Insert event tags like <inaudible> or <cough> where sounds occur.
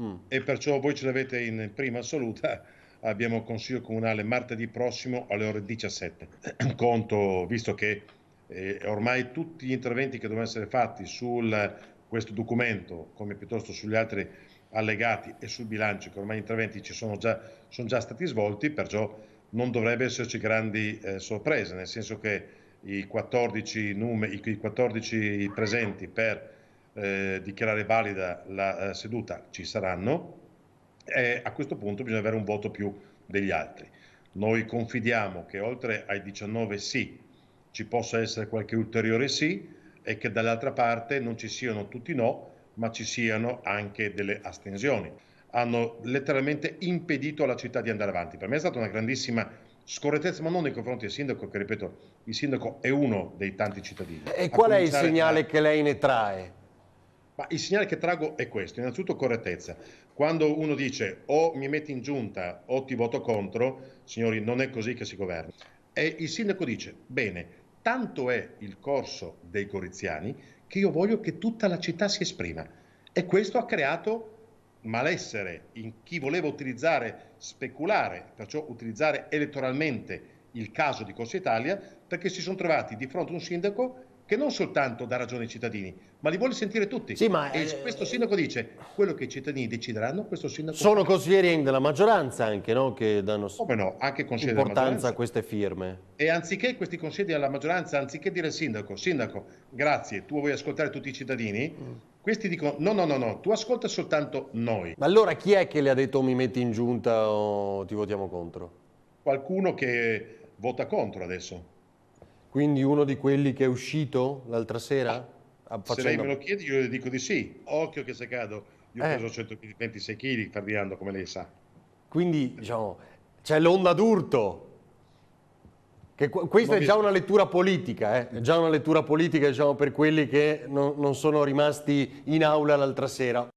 Mm. e perciò voi ce l'avete in prima assoluta. <laughs> Abbiamo consiglio comunale martedì prossimo alle ore 17. <clears throat> Conto, visto che eh, ormai tutti gli interventi che devono essere fatti su questo documento, come piuttosto sugli altri allegati e sul bilancio, che ormai gli interventi ci sono già, sono già stati svolti, perciò non dovrebbe esserci grandi eh, sorprese, nel senso che i 14, numeri, i 14 presenti per eh, dichiarare valida la eh, seduta ci saranno, e a questo punto bisogna avere un voto più degli altri. Noi confidiamo che oltre ai 19 sì ci possa essere qualche ulteriore sì e che dall'altra parte non ci siano tutti no, ma ci siano anche delle astensioni. Hanno letteralmente impedito alla città di andare avanti. Per me è stata una grandissima scorrettezza, ma non nei confronti del sindaco, che ripeto, il sindaco è uno dei tanti cittadini. E qual è il segnale a... che lei ne trae? Ma il segnale che trago è questo, innanzitutto correttezza. Quando uno dice o mi metti in giunta o ti voto contro, signori, non è così che si governa. E il sindaco dice, bene, tanto è il corso dei coriziani che io voglio che tutta la città si esprima. E questo ha creato malessere in chi voleva utilizzare, speculare, perciò utilizzare elettoralmente il caso di Corsa Italia, perché si sono trovati di fronte a un sindaco che non soltanto dà ragione ai cittadini, ma li vuole sentire tutti. Sì, ma, e eh, questo sindaco dice quello che i cittadini decideranno, questo sindaco... Sono consiglieri della maggioranza anche, no? Che danno Come no, anche importanza a queste firme. E anziché questi consigli alla maggioranza, anziché dire al sindaco, sindaco, grazie, tu vuoi ascoltare tutti i cittadini, mm. questi dicono no, no, no, no, tu ascolta soltanto noi. Ma allora chi è che le ha detto mi metti in giunta o ti votiamo contro? Qualcuno che vota contro adesso quindi uno di quelli che è uscito l'altra sera? Facendo... Eh, ah, se lei me lo chiede io le dico di sì. Occhio che se cado, io ho eh. preso 126 kg tardiando, come lei sa. Quindi, diciamo, c'è l'onda d'urto. Che, questa non è già una lettura politica, eh? è già una lettura politica diciamo, per quelli che non, non sono rimasti in aula l'altra sera.